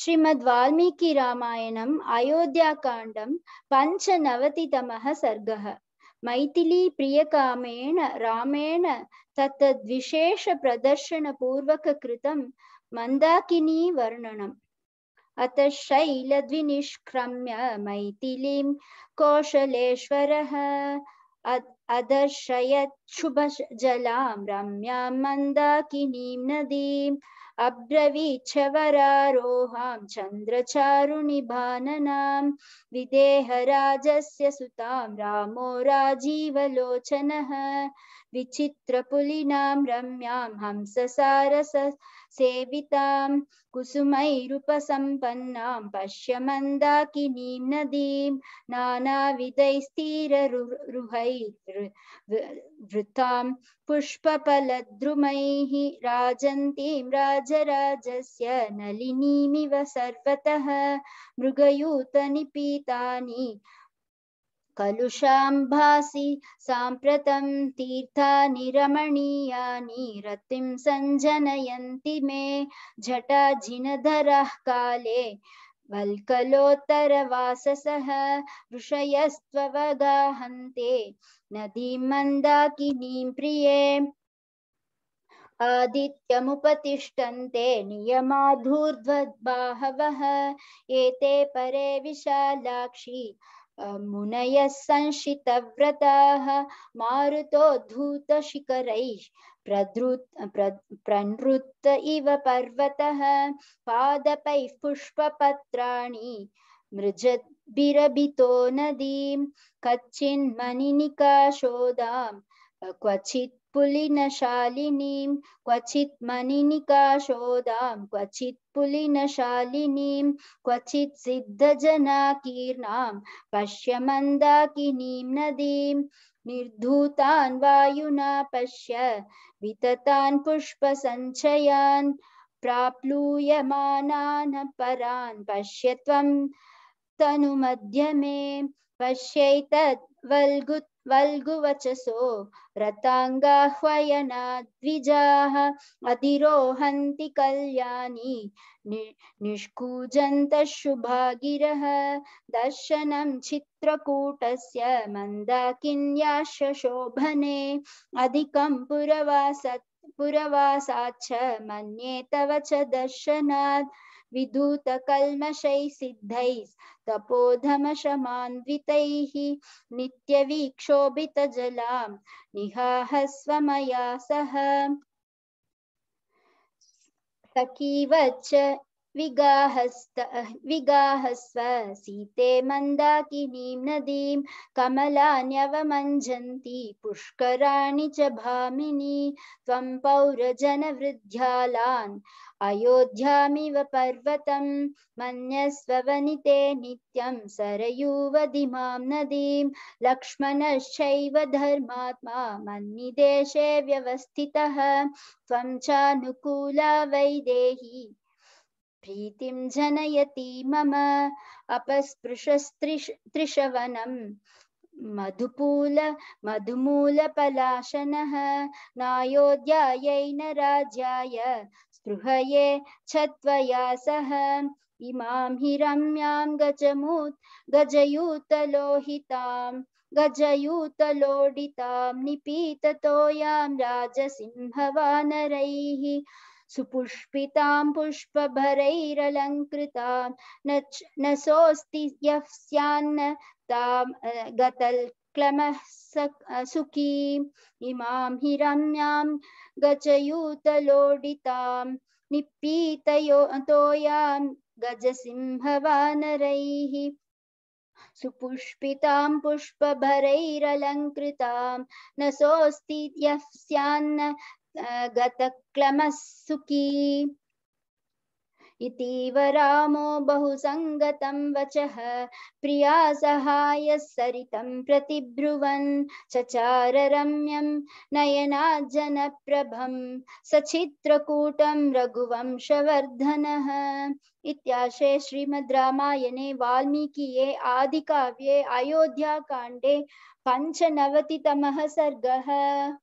श्रीमद् वाल्मीकि रामायणम् अयोध्याकाण्डं पञ्चनवतितमः सर्गः मैथिली प्रियकामेण रामेण तत्तद्विशेषप्रदर्शनपूर्वककृतं मन्दाकिनीवर्णनम् अत शैलद्विनिष्क्रम्य मैथिलीं कौशलेश्वरः अदर्शयच्छुभजलां रम्यां मन्दाकिनीं नदीम् अब्रवीच्छवरारोहां चन्द्रचारुनिभाननां विदेहराजस्य सुतां रामो राजीवलोचनः विचित्रपुलिनां रम्यां हंससारस सेवितां कुसुमैरुपसम्पन्नां पश्य मन्दाकिनीं नदीं नानाविधैस्तीररुहैः वृता पुष्पफलद्रुमैः राजन्तीं राजराजस्य नलिनीमिव सर्वतः मृगयूतनिपीतानि कलुषाम्भासि साम्प्रतं तीर्थानि रमणीयानि रतिं सञ्जनयन्ति मे झटा झटाझिनधरः काले वल्कलोत्तरवाससः ऋषयस्त्ववगाहन्ते नदीं मन्दाकिनीं प्रिये आदित्यमुपतिष्ठन्ते नियमाधूर्ध्वद्बाहवः एते परे विशालाक्षी मुनयः संशितव्रताः मारुतो प्रदृत् प्रनृत्त इव पर्वत पादपैः पुष्पपत्राणि मृजद्भिरभितो नदीं कच्चिन्मणिनिकाशोदां क्वचित् पुलिनशालिनीं क्वचित् मणिनिकाशोदां क्वचित् पुलिनशालिनीं क्वचित् सिद्धजनाकीर्णां पश्य मन्दाकिनीं नदीं निर्धूतान् वायुना पश्य विततान् पुष्पसञ्चयान् प्राप्लूयमानान् परान् पश्य त्वं तनुमध्य मे पश्यैतद्वल्गुत् वल्गुवचसो रताङ्गाह्वयना द्विजाः अधिरोहन्ति कल्याणी नि निष्कूजन्तशुभागिरः दर्शनं चित्रकूटस्य मन्दाकिन्याश्च शोभने अधिकं पुरवासत् पुरवासाच्च मन्ये तव च दर्शनात् तपोधम सिद्धैः तपोधमशमान्वितैः नित्यवीक्षोभितजलां निहाह स्वमया सह सखीवच विगाहस्त विगाहस्व सीते मन्दाकिनीं नदीं कमलान्यवमञ्जन्ती पुष्कराणि च भामिनी त्वं पौरजनवृद्ध्यालान् अयोध्यामिव पर्वतं मन्यस्व वनिते नित्यं सरयूवदि मां नदीं लक्ष्मणश्चैव धर्मात्मा मन्निदेशे व्यवस्थितः त्वं चानुकूला वैदेही प्रीतिं जनयति मम अपस्पृशस्त्रिशवनं मधुपूल पलाशन नायोध्यायै न राज्याय स्पृहये छत्वया सह इमां हि रम्यां गजमूत् गजयूतलोहितां गजयूतलोडितां निपीततोयां राजसिंहवानरैः सुपुष्पितां पुष्पभरैरलङ्कृतां न न सोऽस्ति यः स्यान्न तां गतल् क्लमः सुखीम् इमां हिरण्यां गचयूतलोडितां निपीतयो तोयां गजसिंहवानरैः सुपुष्पितां पुष्पभरैरलङ्कृतां न सोऽस्ति यः स्यान्न गतक्लमः सुखी इतीव रामो बहुसङ्गतं वचः प्रिया सहाय सरितं प्रतिब्रुवन् चचार रम्यं नयनाज्जनप्रभं सचित्रकूटं रघुवंशवर्धनः इत्याशे श्रीमद् रामायणे वाल्मीकिये आदिकाव्ये अयोध्याकाण्डे पञ्चनवतितमः सर्गः